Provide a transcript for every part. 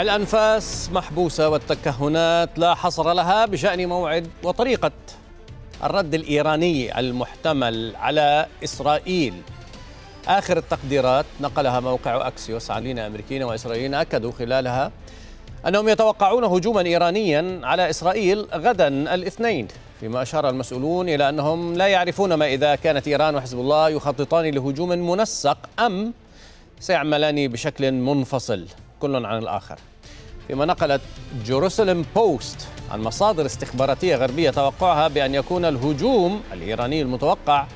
الأنفاس محبوسة والتكهنات لا حصر لها بشأن موعد وطريقة الرد الإيراني المحتمل على إسرائيل آخر التقديرات نقلها موقع أكسيوس عاملين أمريكيين وإسرائيليين أكدوا خلالها أنهم يتوقعون هجوما إيرانيا على إسرائيل غدا الاثنين فيما أشار المسؤولون إلى أنهم لا يعرفون ما إذا كانت إيران وحزب الله يخططان لهجوم منسق أم سيعملان بشكل منفصل كل عن الآخر فيما نقلت جيروسلم بوست عن مصادر استخباراتية غربية توقعها بأن يكون الهجوم الإيراني المتوقع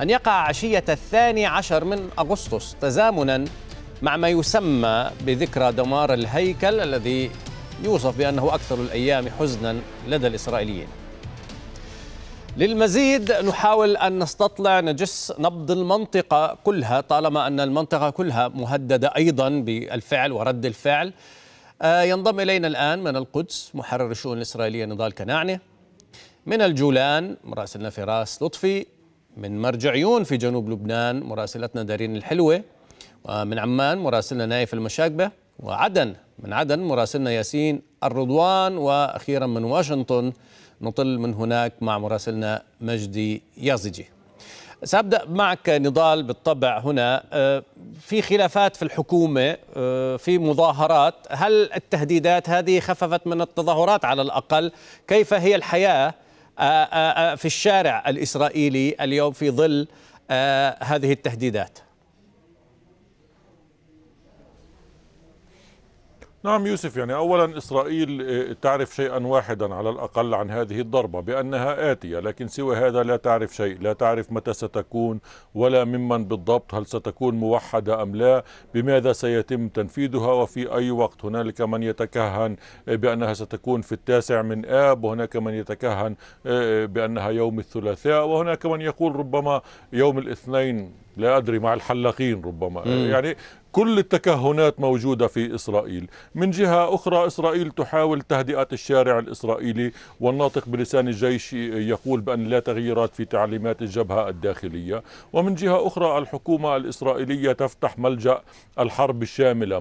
أن يقع عشية الثاني عشر من أغسطس تزامنا مع ما يسمى بذكرى دمار الهيكل الذي يوصف بأنه أكثر الأيام حزنا لدى الإسرائيليين للمزيد نحاول أن نستطلع نجس نبض المنطقة كلها طالما أن المنطقة كلها مهددة أيضا بالفعل ورد الفعل آه، ينضم إلينا الآن من القدس محرر الشؤون الإسرائيلية نضال كناعنة من الجولان مراسلنا فراس لطفي من مرجعيون في جنوب لبنان مراسلتنا دارين الحلوة ومن عمان مراسلنا نايف المشاكبة وعدن من عدن مراسلنا ياسين الرضوان وأخيرا من واشنطن نطل من هناك مع مراسلنا مجدي يازجي سأبدأ معك نضال بالطبع هنا أه، في خلافات في الحكومة أه، في مظاهرات هل التهديدات هذه خففت من التظاهرات على الأقل كيف هي الحياة أه، في الشارع الإسرائيلي اليوم في ظل هذه التهديدات نعم يوسف يعني أولا إسرائيل آه، تعرف شيئا واحدا على الأقل عن هذه الضربة بأنها آتية لكن سوى هذا لا تعرف شيء لا تعرف متى ستكون ولا ممن بالضبط هل ستكون موحدة أم لا بماذا سيتم تنفيذها وفي أي وقت هنالك من يتكهن آه، بأنها ستكون في التاسع من آب وهناك من يتكهن آه، بأنها يوم الثلاثاء وهناك من يقول ربما يوم الاثنين لا أدري مع الحلاقين ربما مم. يعني كل التكهنات موجودة في إسرائيل من جهة أخرى إسرائيل تحاول تهدئة الشارع الإسرائيلي والناطق بلسان الجيش يقول بأن لا تغييرات في تعليمات الجبهة الداخلية ومن جهة أخرى الحكومة الإسرائيلية تفتح ملجأ الحرب الشاملة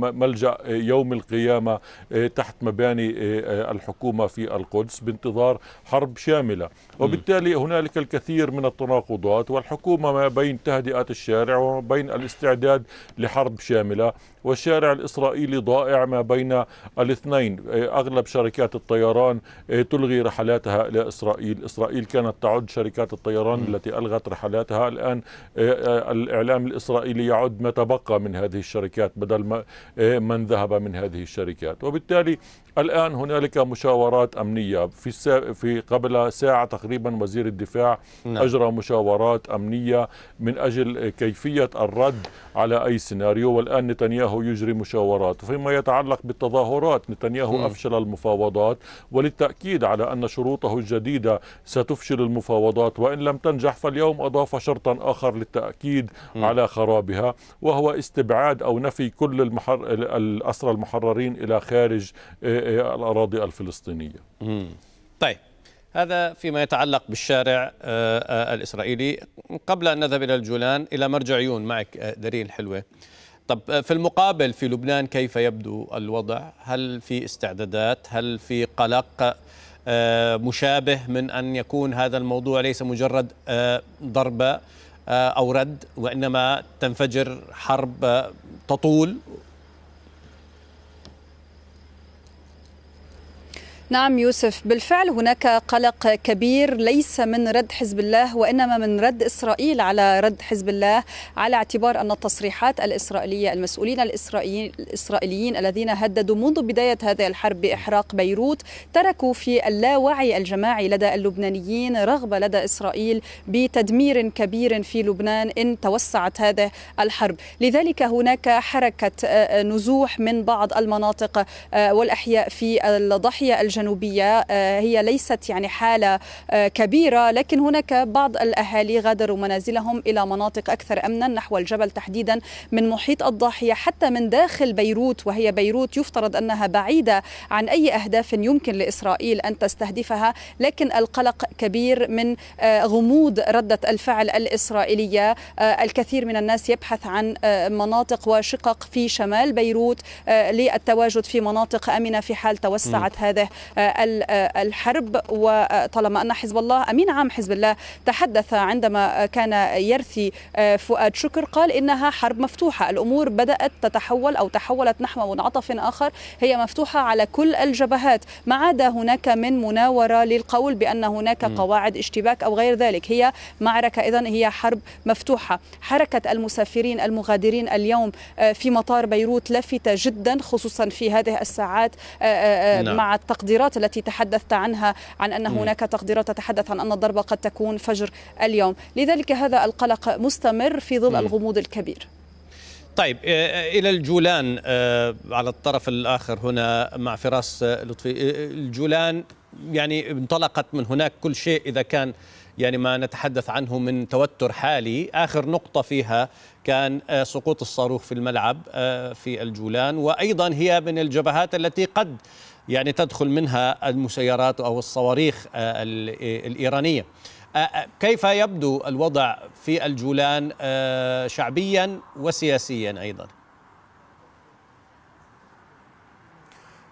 ملجأ يوم القيامة آه، تحت مباني آه، آه، الحكومة في القدس بانتظار حرب شاملة وبالتالي هنالك الكثير من التناقضات والحكومة ما بين تهدئة الشارع وما بين الاستعداد لحرب شاملة والشارع الإسرائيلي ضائع ما بين الاثنين أغلب شركات الطيران تلغي رحلاتها إلى إسرائيل إسرائيل كانت تعد شركات الطيران التي ألغت رحلاتها الآن آه، آه، الإعلام الإسرائيلي يعد ما تبقى من هذه الشركات بدل ما آه، من ذهب من هذه الشركات وبالتالي الآن هنالك مشاورات أمنية في, في قبل ساعة تقريبا وزير الدفاع نعم. أجرى مشاورات أمنية من أجل كيفية الرد على أي السيناريو والآن نتنياهو يجري مشاورات فيما يتعلق بالتظاهرات نتنياهو م. أفشل المفاوضات وللتأكيد على أن شروطه الجديدة ستفشل المفاوضات وإن لم تنجح فاليوم أضاف شرطا آخر للتأكيد م. على خرابها وهو استبعاد أو نفي كل المحر... الأسرى المحررين إلى خارج الأراضي الفلسطينية م. طيب هذا فيما يتعلق بالشارع آه، آه، الإسرائيلي قبل أن نذهب إلى الجولان إلى مرجع عيون معك آه، دارين حلوه طب في المقابل في لبنان كيف يبدو الوضع هل في استعدادات هل في قلق مشابه من أن يكون هذا الموضوع ليس مجرد ضربة أو رد وإنما تنفجر حرب تطول نعم يوسف بالفعل هناك قلق كبير ليس من رد حزب الله وانما من رد اسرائيل على رد حزب الله على اعتبار ان التصريحات الاسرائيليه المسؤولين الاسرائيليين الاسرائيليين الذين هددوا منذ بدايه هذه الحرب باحراق بيروت تركوا في اللاوعي الجماعي لدى اللبنانيين رغبه لدى اسرائيل بتدمير كبير في لبنان ان توسعت هذه الحرب، لذلك هناك حركه آه، آه، نزوح من بعض المناطق آه، والاحياء في الضحيه الجماعية الجنوبية آه، هي ليست يعني حالة آه، كبيرة لكن هناك بعض الأهالي غادروا منازلهم إلى مناطق أكثر أمنا نحو الجبل تحديدا من محيط الضاحية حتى من داخل بيروت وهي بيروت يفترض أنها بعيدة عن أي أهداف يمكن لإسرائيل أن تستهدفها لكن القلق كبير من آه، غموض ردة الفعل الإسرائيلية الكثير من الناس يبحث عن مناطق وشقق في شمال بيروت للتواجد في مناطق امنه في حال توسعت هذه آه، آه، الحرب وطالما أن حزب الله أمين عام حزب الله تحدث عندما كان يرثي آه، فؤاد شكر قال إنها حرب مفتوحة الأمور بدأت تتحول أو تحولت نحو منعطف آخر هي مفتوحة على كل الجبهات ما عدا هناك من مناورة للقول بأن هناك قواعد اشتباك أو غير ذلك هي معركة إذن هي حرب مفتوحة حركة المسافرين المغادرين اليوم في مطار بيروت لافتة جدا خصوصا في هذه الساعات نعم. مع التقدير التقديرات التي تحدثت عنها عن أن هناك تقديرات تتحدث عن أن الضربة قد تكون فجر اليوم لذلك هذا القلق مستمر في ظل الغموض الكبير طيب آه، آه، الى الجولان آه، على الطرف الاخر هنا مع فراس لطفي الجولان يعني انطلقت من هناك كل شيء اذا كان يعني ما نتحدث عنه من توتر حالي آخر نقطة فيها كان آه، سقوط الصاروخ في الملعب آه، في الجولان وأيضا هي من الجبهات التي قد يعني تدخل منها المسيرات أو الصواريخ آه، الإيرانية كيف يبدو الوضع في الجولان شعبيا وسياسيا أيضا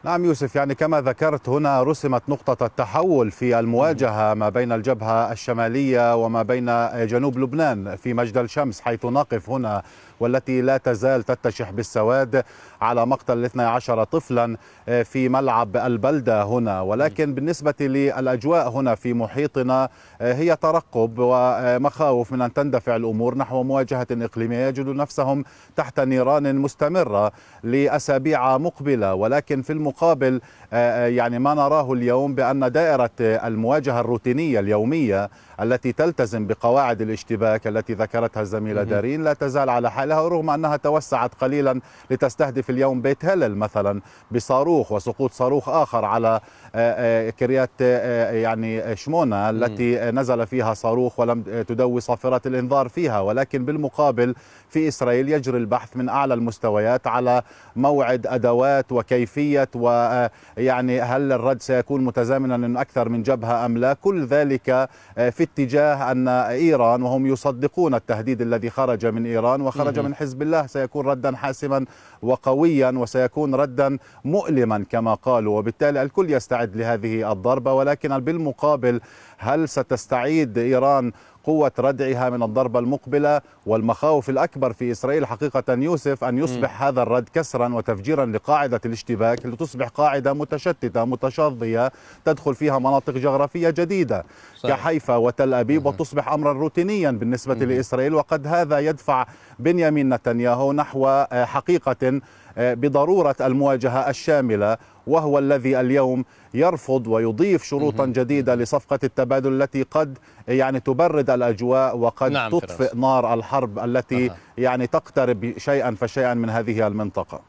نعم يوسف يعني كما ذكرت هنا رسمت نقطة التحول في المواجهة ما بين الجبهة الشمالية وما بين جنوب لبنان في مجد الشمس حيث نقف هنا والتي لا تزال تتشح بالسواد على مقتل 12 طفلا آه، في ملعب البلدة هنا ولكن بالنسبة للأجواء هنا في محيطنا آه، هي ترقب ومخاوف من أن تندفع الأمور نحو مواجهة إقليمية يجدوا نفسهم تحت نيران مستمرة لأسابيع مقبلة ولكن في المقابل آه، يعني ما نراه اليوم بأن دائرة المواجهة الروتينية اليومية التي تلتزم بقواعد الاشتباك التي ذكرتها الزميلة دارين لا تزال على حال لها رغم أنها توسعت قليلا لتستهدف اليوم بيت هلل مثلا بصاروخ وسقوط صاروخ آخر على آه، آه، كريات آه، يعني شمونة التي نزل فيها صاروخ ولم تدوي صافرات الإنذار فيها ولكن بالمقابل في إسرائيل يجري البحث من أعلى المستويات على موعد أدوات وكيفية ويعني هل الرد سيكون متزامنا من أكثر من جبهة أم لا كل ذلك في اتجاه أن إيران وهم يصدقون التهديد الذي خرج من إيران وخرج من حزب الله سيكون ردا حاسما وقويا وسيكون ردا مؤلما كما قالوا وبالتالي الكل يستعد لهذه الضربة ولكن بالمقابل هل ستستعيد إيران قوة ردعها من الضربة المقبلة والمخاوف الأكبر في إسرائيل حقيقة يوسف أن يصبح م. هذا الرد كسرا وتفجيرا لقاعدة الاشتباك لتصبح قاعدة متشتتة متشظية تدخل فيها مناطق جغرافية جديدة صحيح. كحيفا وتل أبيب م. وتصبح أمرا روتينيا بالنسبة م. لإسرائيل وقد هذا يدفع بنيامين نتنياهو نحو آه، حقيقة بضروره المواجهه الشامله وهو الذي اليوم يرفض ويضيف شروطا جديده لصفقه التبادل التي قد يعني تبرد الاجواء وقد نعم تطفئ فرص. نار الحرب التي أه. يعني تقترب شيئا فشيئا من هذه المنطقه.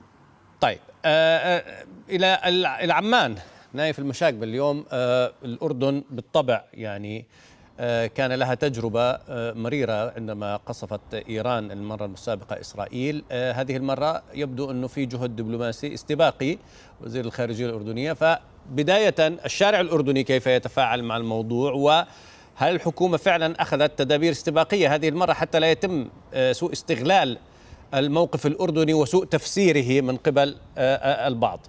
طيب آه, آه، الى العمان نايف المشاكل اليوم آه الاردن بالطبع يعني آه، كان لها تجربة آه، مريرة عندما قصفت إيران المرة السابقة إسرائيل آه، هذه المرة يبدو أنه في جهد دبلوماسي استباقي وزير الخارجية الأردنية فبداية الشارع الأردني كيف يتفاعل مع الموضوع وهل الحكومة فعلا أخذت تدابير استباقية هذه المرة حتى لا يتم سوء استغلال الموقف الأردني وسوء تفسيره من قبل البعض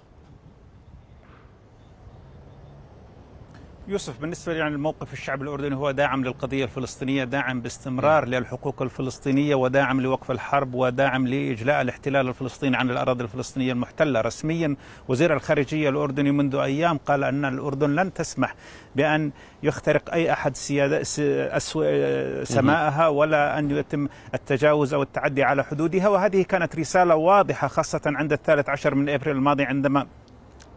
يوسف بالنسبة لي يعني الموقف الشعب الأردني هو داعم للقضية الفلسطينية داعم باستمرار نعم. للحقوق الفلسطينية وداعم لوقف الحرب وداعم لإجلاء الاحتلال الفلسطيني عن الأراضي الفلسطينية المحتلة رسميا وزير الخارجية الأردني منذ أيام قال أن الأردن لن تسمح بأن يخترق أي أحد سيادة سماءها ولا أن يتم التجاوز أو التعدي على حدودها وهذه كانت رسالة واضحة خاصة عند الثالث عشر من أبريل الماضي عندما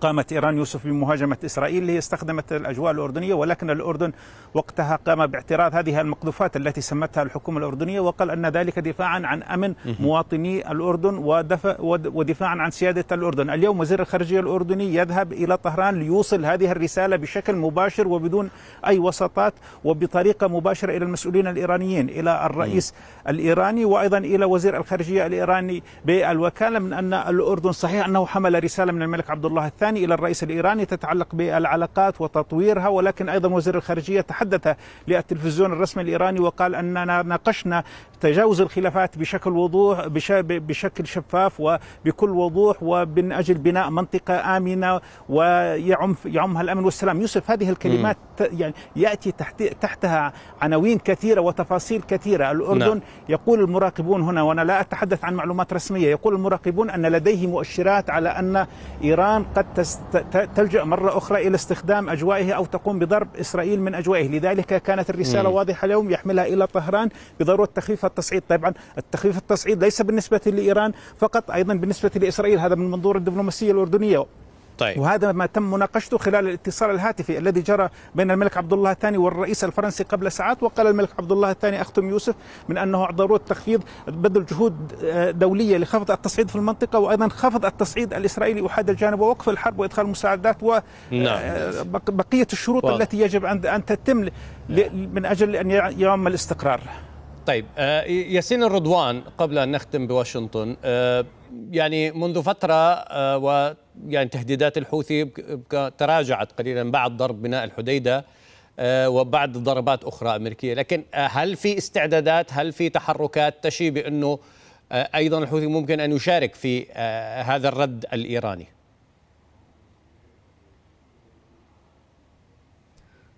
قامت إيران يوسف بمهاجمة إسرائيل هي استخدمت الأجواء الأردنية ولكن الأردن وقتها قام باعتراض هذه المقذوفات التي سمتها الحكومة الأردنية وقال أن ذلك دفاعا عن أمن مواطني الأردن ودفع ودفاعا عن سيادة الأردن اليوم وزير الخارجية الأردني يذهب إلى طهران ليوصل هذه الرسالة بشكل مباشر وبدون أي وسطات وبطريقة مباشرة إلى المسؤولين الإيرانيين إلى الرئيس الإيراني وأيضا إلى وزير الخارجية الإيراني بالوكالة من أن الأردن صحيح أنه حمل رسالة من الملك عبد الله الثاني الإيراني إلى الرئيس الإيراني تتعلق بالعلاقات وتطويرها ولكن أيضا وزير الخارجية تحدث للتلفزيون الرسمي الإيراني وقال أننا ناقشنا تجاوز الخلافات بشكل وضوح بشكل شفاف وبكل وضوح ومن أجل بناء منطقة آمنة ويعم يعمها الأمن والسلام يوسف هذه الكلمات يعني يأتي تحت تحتها عناوين كثيرة وتفاصيل كثيرة الأردن نعم. يقول المراقبون هنا وأنا لا أتحدث عن معلومات رسمية يقول المراقبون أن لديه مؤشرات على أن إيران قد تلجأ مرة أخرى إلى استخدام أجوائه أو تقوم بضرب إسرائيل من أجوائه لذلك كانت الرسالة مم. واضحة اليوم يحملها إلى طهران بضرورة تخفيف التصعيد طبعا التخفيف التصعيد ليس بالنسبة لإيران فقط أيضا بالنسبة لإسرائيل هذا من منظور الدبلوماسية الأردنية طيب. وهذا ما تم مناقشته خلال الاتصال الهاتفي الذي جرى بين الملك عبد الله الثاني والرئيس الفرنسي قبل ساعات وقال الملك عبد الله الثاني اختم يوسف من انه ضروره تخفيض بذل جهود آه، دوليه لخفض التصعيد في المنطقه وايضا خفض التصعيد الاسرائيلي احاد الجانب ووقف الحرب وادخال المساعدات وبقيه آه، نعم. الشروط واضح. التي يجب ان تتم من اجل ان يعم الاستقرار. طيب آه، ياسين الرضوان قبل ان نختم بواشنطن يعني منذ فترة آه، ويعني تهديدات الحوثي تراجعت قليلا بعد ضرب بناء الحديدة آه، وبعد ضربات أخرى أمريكية لكن آه، هل في استعدادات هل في تحركات تشي بأنه أيضا الحوثي ممكن أن يشارك في هذا الرد الإيراني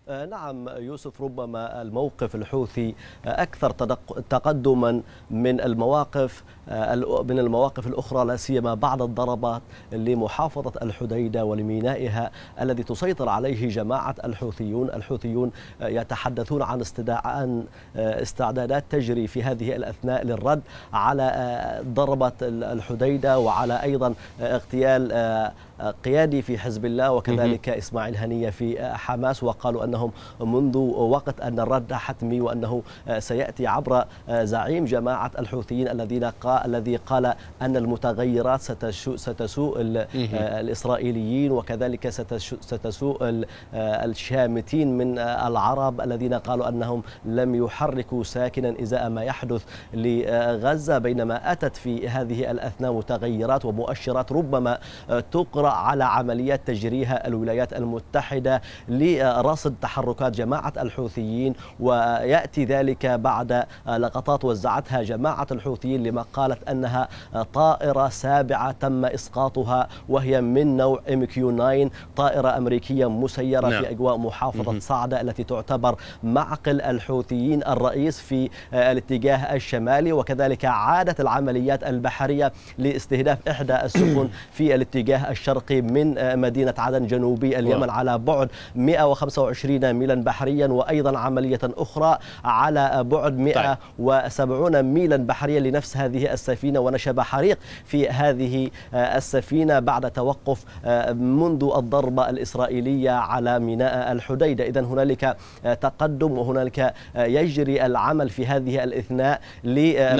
آه، نعم يوسف ربما الموقف الحوثي آه، اكثر تقدما من المواقف آه، من المواقف الاخرى لا سيما بعد الضربات لمحافظه الحديده ولمينائها الذي تسيطر عليه جماعه الحوثيون، الحوثيون يتحدثون عن عن استعدادات تجري في هذه الاثناء للرد على ضربه الحديده وعلى ايضا اغتيال قيادي في حزب الله وكذلك إسماعيل هنية في حماس وقالوا أنهم منذ وقت أن الرد حتمي وأنه سيأتي عبر زعيم جماعة الحوثيين الذين قال الذي قال أن المتغيرات ستسوء الإسرائيليين وكذلك ستسوء الشامتين من العرب الذين قالوا أنهم لم يحركوا ساكنا إزاء ما يحدث لغزة بينما أتت في هذه الأثناء متغيرات ومؤشرات ربما تقرأ القدره على عمليات تجريها الولايات المتحدة لرصد تحركات جماعة الحوثيين ويأتي ذلك بعد لقطات وزعتها جماعة الحوثيين لما قالت أنها طائرة سابعة تم إسقاطها وهي من نوع ام كيو 9 طائرة أمريكية مسيرة نعم. في أجواء محافظة صعدة التي تعتبر معقل الحوثيين الرئيس في الاتجاه الشمالي وكذلك عادت العمليات البحرية لاستهداف إحدى السفن في الاتجاه الشرقي الشرقي من آه، مدينة عدن جنوبي اليمن على بعد 125 ميلا بحريا وأيضا عملية أخرى على بعد 170 طيب. ميلا بحريا لنفس هذه السفينة ونشب حريق في هذه آه، السفينة بعد توقف آه، منذ الضربة الإسرائيلية على ميناء الحديدة إذا هنالك تقدم وهنالك يجري العمل في هذه الإثناء نعم،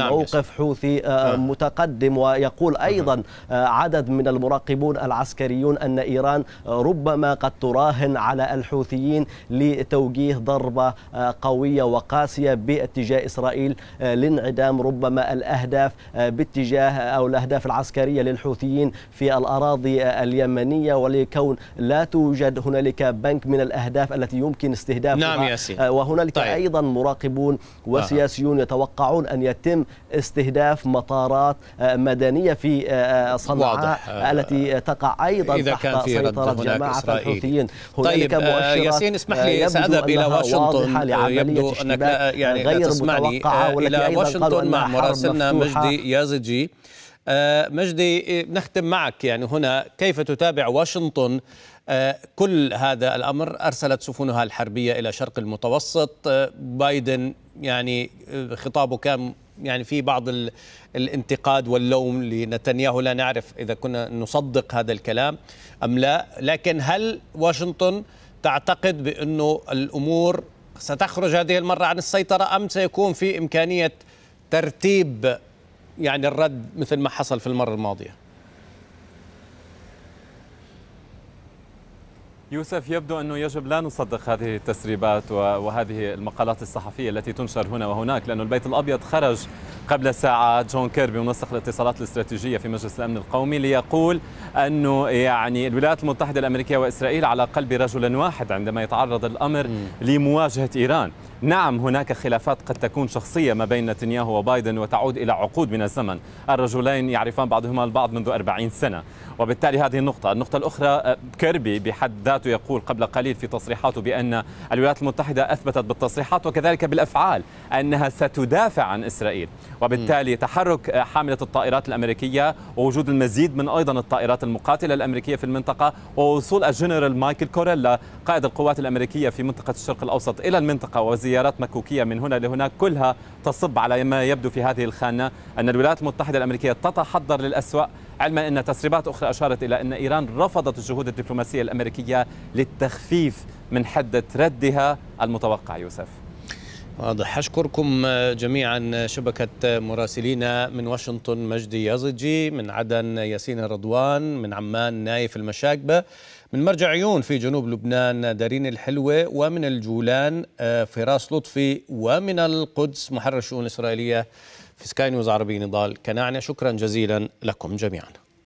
لموقف حوثي متقدم ويقول أيضا عدد من المراقبون العسكريين العسكريون أن إيران ربما قد تراهن على الحوثيين لتوجيه ضربة آه، قوية وقاسية باتجاه إسرائيل آه، لانعدام ربما الأهداف آه، باتجاه أو الأهداف العسكرية للحوثيين في الأراضي اليمنية ولكون لا توجد هنالك بنك من الأهداف التي يمكن استهدافها نعم وهنالك طيب. أيضا مراقبون وسياسيون يتوقعون أن يتم استهداف مطارات مدنية في صنعاء واضح. التي تقع أيضا إذا تحت كان في سيطرة جماعة الحوثيين طيب آه، ياسين اسمح لي سأذهب إلى واشنطن آه، يبدو أنك يعني, يعني غير تسمعني آه، إلى واشنطن مع مراسلنا مجدي يازجي مجدي نختم معك يعني هنا كيف تتابع واشنطن كل هذا الامر ارسلت سفنها الحربيه الى شرق المتوسط بايدن يعني خطابه كان يعني في بعض الانتقاد واللوم لنتنياهو لا نعرف إذا كنا نصدق هذا الكلام أم لا لكن هل واشنطن تعتقد بأنه الأمور ستخرج هذه المرة عن السيطرة أم سيكون في إمكانية ترتيب يعني الرد مثل ما حصل في المرة الماضية يوسف يبدو أنه يجب لا نصدق هذه التسريبات وهذه المقالات الصحفية التي تنشر هنا وهناك لأن البيت الأبيض خرج قبل ساعة جون كيربي منسق الاتصالات الاستراتيجية في مجلس الأمن القومي ليقول أنه يعني الولايات المتحدة الأمريكية وإسرائيل على قلب رجل واحد عندما يتعرض الأمر لمواجهة إيران نعم هناك خلافات قد تكون شخصية ما بين نتنياهو وبايدن وتعود إلى عقود من الزمن الرجلين يعرفان بعضهما البعض منذ 40 سنة وبالتالي هذه النقطة النقطة الأخرى آه، كيربي بحد ذاته يقول قبل قليل في تصريحاته بأن الولايات المتحدة أثبتت بالتصريحات وكذلك بالأفعال أنها ستدافع عن إسرائيل وبالتالي تحرك آه، حاملة الطائرات الأمريكية ووجود المزيد من أيضا الطائرات المقاتلة الأمريكية في المنطقة ووصول الجنرال مايكل كوريلا قائد القوات الأمريكية في منطقة الشرق الأوسط إلى المنطقة وزير زيارات مكوكية من هنا لهناك كلها تصب على ما يبدو في هذه الخانة أن الولايات المتحدة الأمريكية تتحضر للأسوأ علما أن تسريبات أخرى أشارت إلى أن إيران رفضت الجهود الدبلوماسية الأمريكية للتخفيف من حدة ردها المتوقع يوسف واضح أشكركم جميعا شبكة مراسلينا من واشنطن مجدي يزجي من عدن ياسين رضوان من عمان نايف المشاكبة من مرجع عيون في جنوب لبنان دارين الحلوة ومن الجولان آه، فراس لطفي ومن القدس محرر الشؤون الإسرائيلية في سكاي نيوز عربي نضال كناعنة شكرا جزيلا لكم جميعا